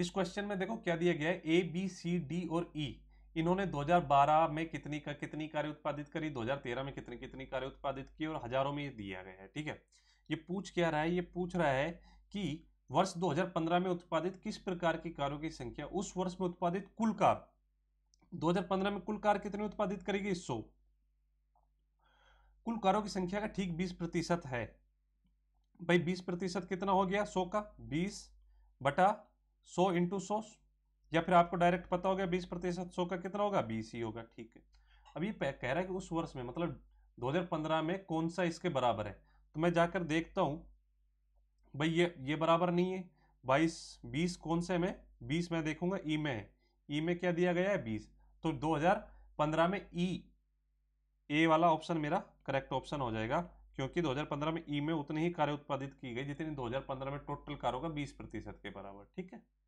इस क्वेश्चन में देखो क्या दिया गया है ए बी सी डी और ई e. इन्होंने 2012 में कितनी का कितनी कार्य उत्पादित करी 2013 में कितनी कितनी कार्य उत्पादित की और हजारों में ये दिया गया है ठीक है ये पूछ क्या रहा है ये पूछ रहा है कि वर्ष 2015 में उत्पादित किस प्रकार की कारों की संख्या उस वर्ष में उत्पादित कुल कार 2015 में कुल कार कितनी उत्पादित करेगी सौ कुल कारों की संख्या का ठीक बीस प्रतिशत है भाई बीस प्रतिशत कितना हो गया सौ का बीस बटा सौ इंटू सौ या फिर आपको डायरेक्ट पता हो गया बीस प्रतिशत सौ का कितना होगा बीस ही होगा ठीक है अब ये कह रहा है कि उस वर्ष में मतलब 2015 में कौन सा इसके बराबर है तो मैं जाकर देखता हूँ भाई ये ये बराबर नहीं है बाईस बीस कौन से में बीस में देखूंगा ई में है ई में क्या दिया गया है बीस तो 2015 में ई ए वाला ऑप्शन मेरा करेक्ट ऑप्शन हो जाएगा क्योंकि 2015 में ई में उतनी ही कार्य उत्पादित की गई जितनी 2015 में टोटल कारों का 20 प्रतिशत के बराबर ठीक है